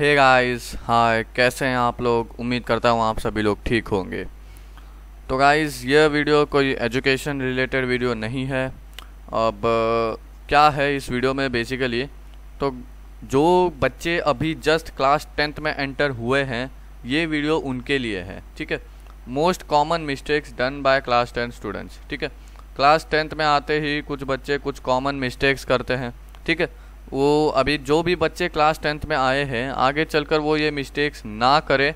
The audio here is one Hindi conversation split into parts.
हे गाइस हाय कैसे हैं आप लोग उम्मीद करता हूँ आप सभी लोग ठीक होंगे तो गाइस यह वीडियो कोई एजुकेशन रिलेटेड वीडियो नहीं है अब क्या है इस वीडियो में बेसिकली तो जो बच्चे अभी जस्ट क्लास टेंथ में एंटर हुए हैं ये वीडियो उनके लिए है ठीक है most common mistakes done by class tenth students ठीक है क्लास टेंथ में आते ही कुछ बच्चे कुछ कॉमन मिस्टेक्स करते हैं ठीक है वो अभी जो भी बच्चे क्लास टेंथ में आए हैं आगे चलकर वो ये मिस्टेक्स ना करें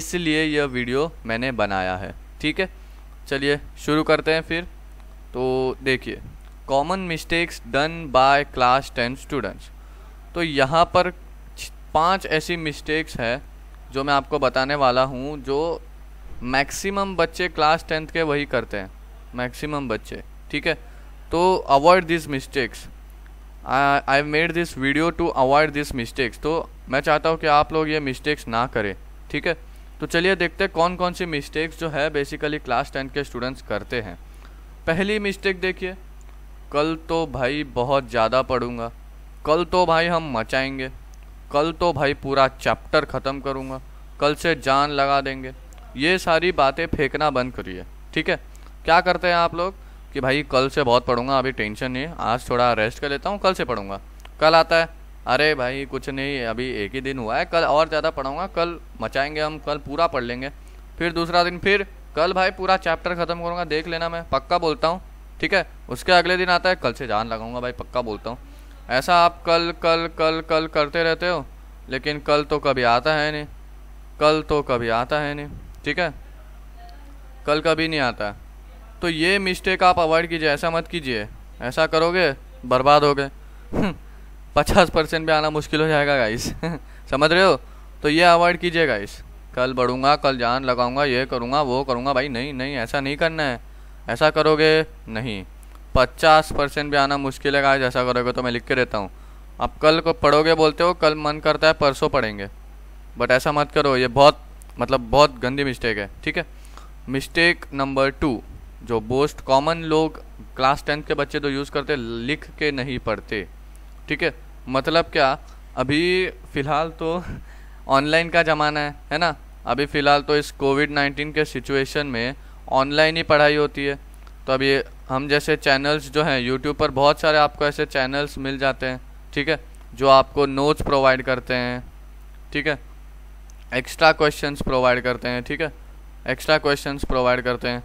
इसलिए यह वीडियो मैंने बनाया है ठीक है चलिए शुरू करते हैं फिर तो देखिए common mistakes done by class ten students तो यहाँ पर पांच ऐसी मिस्टेक्स है जो मैं आपको बताने वाला हूँ जो मैक्सिमम बच्चे क्लास टेंथ के वही करते हैं मैक्सिमम बच्चे ठीक है तो avoid this mistakes I made this video to avoid this mistakes तो मैं चाहता हूँ कि आप लोग ये मिस्टेक्स ना करें ठीक है तो चलिए देखते हैं कौन कौन सी मिस्टेक्स जो है बेसिकली क्लास टेन के स्टूडेंट्स करते हैं पहली मिस्टेक देखिए कल तो भाई बहुत ज़्यादा पढ़ूंगा कल तो भाई हम मचाएंगे कल तो भाई पूरा चैप्टर ख़त्म करूँगा कल से जान लगा देंगे ये सारी बातें फेंकना बंद करिए ठीक है क्या करते हैं आप लोग कि भाई कल से बहुत पढ़ूंगा अभी टेंशन नहीं आज थोड़ा रेस्ट कर लेता हूँ कल से पढ़ूंगा कल आता है अरे भाई कुछ नहीं अभी एक ही दिन हुआ है कल और ज़्यादा पढ़ाऊँगा कल मचाएंगे हम कल पूरा पढ़ लेंगे फिर दूसरा दिन फिर कल भाई पूरा चैप्टर ख़त्म करूँगा देख लेना मैं पक्का बोलता हूँ ठीक है उसके अगले दिन आता है कल से जान लगाऊंगा भाई पक्का बोलता हूँ ऐसा आप कल कल कल कल करते रहते हो लेकिन कल तो कभी आता है नहीं कल तो कभी आता है नहीं ठीक है कल कभी नहीं आता है तो ये मिस्टेक आप अवॉइड कीजिए ऐसा मत कीजिए ऐसा करोगे बर्बाद हो गए हम्म, पचास परसेंट भी आना मुश्किल हो जाएगा गाइस समझ रहे हो तो ये अवॉइड कीजिए गाइस कल बढ़ूँगा कल जान लगाऊंगा ये करूँगा वो करूँगा भाई नहीं नहीं ऐसा नहीं करना है ऐसा करोगे नहीं पचास परसेंट भी आना मुश्किल है गाइस ऐसा करोगे तो मैं लिख के रहता हूँ आप कल को पढ़ोगे बोलते हो कल मन करता है परसों पढ़ेंगे बट ऐसा मत करो ये बहुत मतलब बहुत गंदी मिस्टेक है ठीक है मिस्टेक नंबर टू जो बोस्ट कॉमन लोग क्लास टेंथ के बच्चे तो यूज़ करते लिख के नहीं पढ़ते ठीक है मतलब क्या अभी फ़िलहाल तो ऑनलाइन का ज़माना है है ना अभी फ़िलहाल तो इस कोविड नाइन्टीन के सिचुएशन में ऑनलाइन ही पढ़ाई होती है तो अभी हम जैसे चैनल्स जो हैं यूट्यूब पर बहुत सारे आपको ऐसे चैनल्स मिल जाते हैं ठीक है जो आपको नोट्स प्रोवाइड करते हैं ठीक है एक्स्ट्रा क्वेश्चंस प्रोवाइड करते हैं ठीक है एक्स्ट्रा क्वेश्चंस प्रोवाइड करते हैं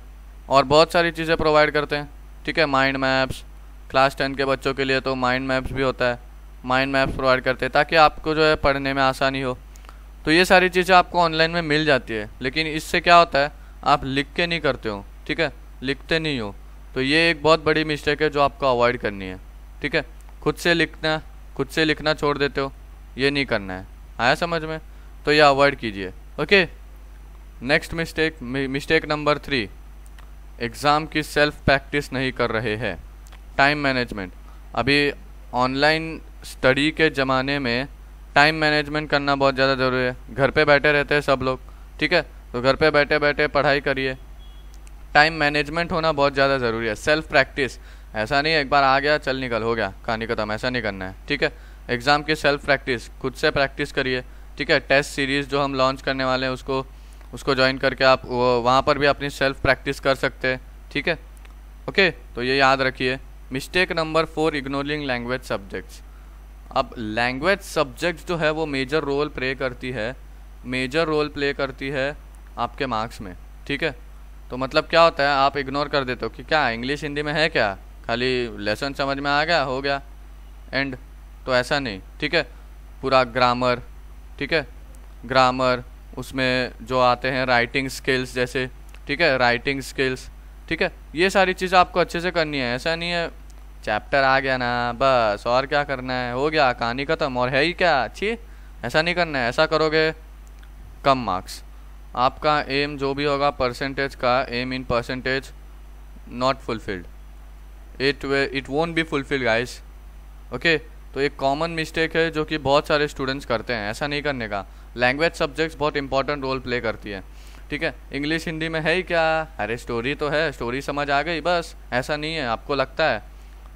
और बहुत सारी चीज़ें प्रोवाइड करते हैं ठीक है माइंड मैप्स क्लास टेन के बच्चों के लिए तो माइंड मैप्स भी होता है माइंड मैप्स प्रोवाइड करते हैं ताकि आपको जो है पढ़ने में आसानी हो तो ये सारी चीज़ें आपको ऑनलाइन में मिल जाती है लेकिन इससे क्या होता है आप लिख के नहीं करते हो ठीक है लिखते नहीं हो तो ये एक बहुत बड़ी मिस्टेक है जो आपको अवॉइड करनी है ठीक है खुद से लिखना खुद से लिखना छोड़ देते हो ये नहीं करना है आया समझ में तो ये अवॉइड कीजिए okay next mistake mistake number three exam की सेल्फ प्रैक्टिस नहीं कर रहे हैं टाइम मैनेजमेंट अभी ऑनलाइन स्टडी के ज़माने में टाइम मैनेजमेंट करना बहुत ज़्यादा ज़रूरी है घर पे बैठे रहते हैं सब लोग ठीक है तो घर पे बैठे बैठे पढ़ाई करिए टाइम मैनेजमेंट होना बहुत ज़्यादा ज़रूरी है सेल्फ प्रैक्टिस ऐसा नहीं एक बार आ गया चल निकल हो गया कहानी खत्म ऐसा नहीं करना है ठीक है एग्ज़ाम की सेल्फ प्रैक्टिस खुद से प्रैक्टिस करिए ठीक है टेस्ट सीरीज़ जो हम लॉन्च करने वाले हैं उसको उसको ज्वाइन करके आप वहाँ पर भी अपनी सेल्फ प्रैक्टिस कर सकते हैं ठीक है ओके तो ये याद रखिए mistake number four ignoring language subjects अब लैंग्वेज सब्जेक्ट जो है वो मेजर रोल प्ले करती है मेजर रोल प्ले करती है आपके मार्क्स में ठीक है तो मतलब क्या होता है आप इग्नोर कर देते हो कि क्या इंग्लिश हिंदी में है क्या खाली लेसन समझ में आ गया हो गया एंड तो ऐसा नहीं ठीक है पूरा ग्रामर ठीक है ग्रामर उसमें जो आते हैं राइटिंग स्किल्स जैसे ठीक है राइटिंग स्किल्स ठीक है ये सारी चीज़ आपको अच्छे से करनी है ऐसा नहीं है चैप्टर आ गया ना बस और क्या करना है हो गया कहानी ख़त्म और है ही क्या अच्छी ऐसा नहीं करना है ऐसा करोगे कम मार्क्स आपका एम जो भी होगा परसेंटेज का aim in percentage not fulfilled it it won't be fulfilled guys okay तो एक कॉमन मिस्टेक है जो कि बहुत सारे स्टूडेंट्स करते हैं ऐसा नहीं करने का लैंग्वेज सब्जेक्ट्स बहुत इंपॉर्टेंट रोल प्ले करती है ठीक है इंग्लिश हिंदी में है ही क्या अरे स्टोरी तो है स्टोरी समझ आ गई बस ऐसा नहीं है आपको लगता है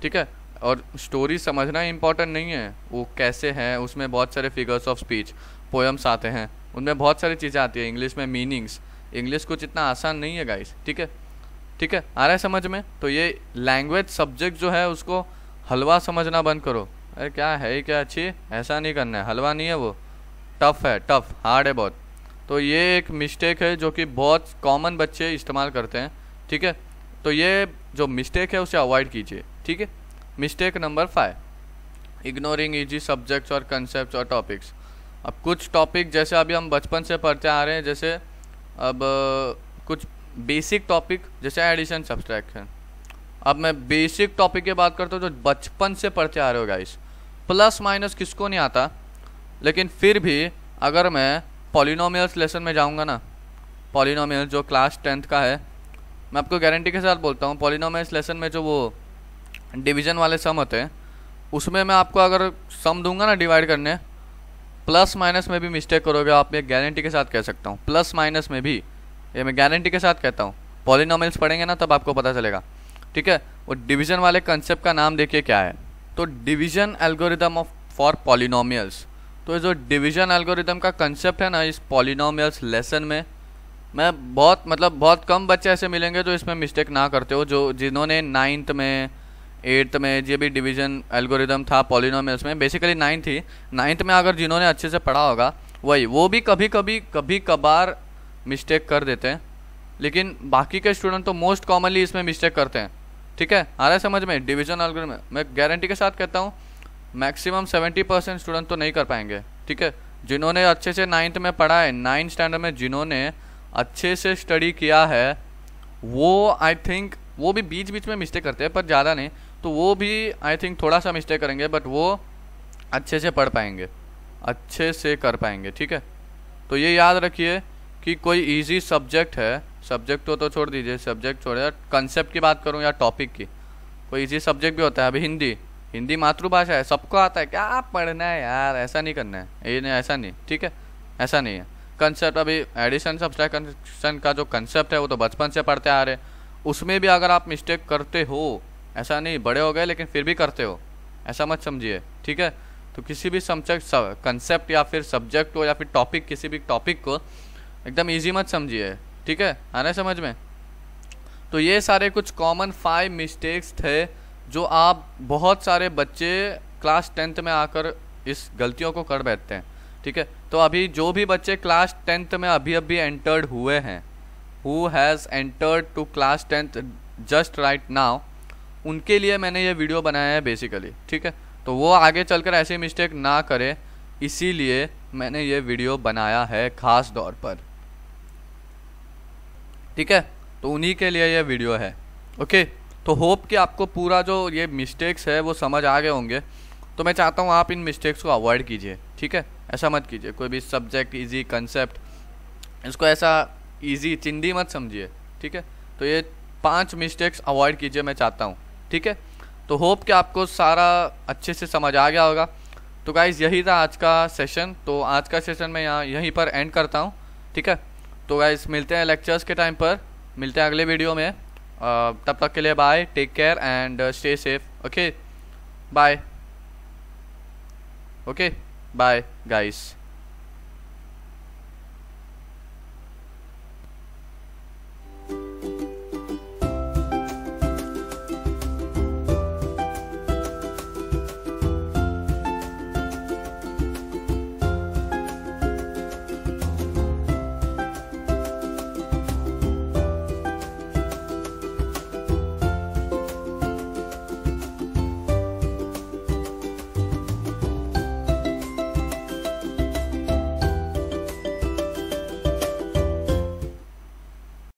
ठीक है और स्टोरी समझना इंपॉर्टेंट नहीं है वो कैसे है उसमें बहुत सारे फिगर्स ऑफ स्पीच पोएम्स आते हैं उनमें बहुत सारी चीज़ें आती है इंग्लिश में मीनिंग्स इंग्लिश कुछ इतना आसान नहीं है गाइस ठीक है ठीक है आ रहा है समझ में तो ये लैंग्वेज सब्जेक्ट जो है उसको हलवा समझना बंद करो अरे क्या है क्या अच्छी ऐसा नहीं करना है हलवा नहीं है वो टफ़ है टफ़ हार्ड है बहुत तो ये एक मिस्टेक है जो कि बहुत कॉमन बच्चे इस्तेमाल करते हैं ठीक है तो ये जो मिस्टेक है उसे अवॉइड कीजिए ठीक है mistake number five ignoring easy subjects और कंसेप्ट और टॉपिक्स अब कुछ टॉपिक जैसे अभी हम बचपन से पढ़ते आ रहे हैं जैसे अब कुछ बेसिक टॉपिक जैसे एडिशन सब्सट्रैक्शन अब मैं बेसिक टॉपिक की बात करता हूँ जो बचपन से पढ़ते आ रहे हो गाइस प्लस माइनस किसको नहीं आता लेकिन फिर भी अगर मैं पॉलिनोमियल्स लेसन में जाऊँगा ना पॉलिनोमियल जो क्लास टेंथ का है मैं आपको गारंटी के साथ बोलता हूँ पॉलिनोमियल्स लेसन में जो वो डिवीजन वाले सम होते हैं उसमें मैं आपको अगर सम दूंगा ना डिवाइड करने प्लस माइनस में भी मिस्टेक करोगे आप ये गारंटी के साथ कह सकता हूँ प्लस माइनस में भी ये मैं गारंटी के साथ कहता हूँ पॉलिनोमियल्स पढ़ेंगे ना तब आपको पता चलेगा ठीक है और डिवीजन वाले कंसेप्ट का नाम देखिए क्या है तो division algorithm of for polynomials तो ये जो डिवीजन एल्गोरिदम का कंसेप्ट है ना इस पॉलिनोमियल्स लेसन में मैं बहुत मतलब बहुत कम बच्चे ऐसे मिलेंगे जो इसमें मिस्टेक ना करते हो जो जिन्होंने नाइन्थ में एट्थ में ये भी डिवीजन एल्गोरिदम था पॉलिनोमियल्स में बेसिकली नाइन्थ ही नाइन्थ में अगर जिन्होंने अच्छे से पढ़ा होगा वही वो भी कभी कभी कभी कभार मिस्टेक कर देते हैं लेकिन बाकी के स्टूडेंट तो मोस्ट कॉमनली इसमें मिस्टेक करते हैं ठीक है आ रहा है समझ में डिवीजन एल्गोरिथम में मैं गारंटी के साथ कहता हूँ मैक्सिमम सेवेंटी परसेंट स्टूडेंट तो नहीं कर पाएंगे ठीक है जिन्होंने अच्छे से नाइन्थ में पढ़ा है नाइन्थ स्टैंडर्ड में जिन्होंने अच्छे से स्टडी किया है वो आई थिंक वो भी बीच बीच में मिस्टेक करते हैं पर ज़्यादा नहीं तो वो भी आई थिंक थोड़ा सा मिस्टेक करेंगे बट वो अच्छे से पढ़ पाएंगे अच्छे से कर पाएंगे ठीक है तो ये याद रखिए कि कोई ईजी सब्जेक्ट है सब्जेक्ट तो तो छोड़ दीजिए सब्जेक्ट छोड़े कंसेप्ट की बात करूँ या टॉपिक की कोई ईजी सब्जेक्ट भी होता है अभी हिंदी हिंदी मातृभाषा है सबको आता है क्या पढ़ना है यार ऐसा नहीं करना है ये नहीं ऐसा नहीं ठीक है ऐसा नहीं है कंसेप्ट अभी एडिशन सब्सट्रैक्शन का जो कंसेप्ट है वो तो बचपन से पढ़ते आ रहे उसमें भी अगर आप मिस्टेक करते हो ऐसा नहीं बड़े हो गए लेकिन फिर भी करते हो ऐसा मत समझिए ठीक है तो किसी भी सब्जेक्ट कंसेप्ट या फिर सब्जेक्ट को या फिर टॉपिक किसी भी टॉपिक को एकदम ईजी मत समझिए ठीक है आना समझ में तो ये सारे कुछ कॉमन फाइव मिस्टेक्स थे जो आप बहुत सारे बच्चे क्लास टेंथ में आकर इस गलतियों को कर बैठते हैं ठीक है तो अभी जो भी बच्चे क्लास टेंथ में अभी अभी एंटर्ड हुए हैं who has entered to class tenth just right now उनके लिए मैंने ये वीडियो बनाया है बेसिकली ठीक है तो वो आगे चलकर ऐसी मिस्टेक ना करे इसीलिए मैंने ये वीडियो बनाया है ख़ास तौर पर ठीक है तो उन्हीं के लिए यह वीडियो है ओके तो होप कि आपको पूरा जो ये मिस्टेक्स है वो समझ आ गए होंगे तो मैं चाहता हूँ आप इन मिस्टेक्स को अवॉइड कीजिए ठीक है ऐसा मत कीजिए कोई भी सब्जेक्ट इजी कंसेप्ट इसको ऐसा इजी चिंदी मत समझिए ठीक है तो ये पांच मिस्टेक्स अवॉइड कीजिए मैं चाहता हूँ ठीक है तो होप कि आपको सारा अच्छे से समझ आ गया होगा तो गाइज़ यही था आज का सेशन तो आज का सेशन मैं यहाँ यहीं पर एंड करता हूँ ठीक है तो गाइज़ मिलते हैं लेक्चर्स के टाइम पर मिलते हैं अगले वीडियो में Uh, तब तक के लिए bye take care and stay safe okay bye okay bye guys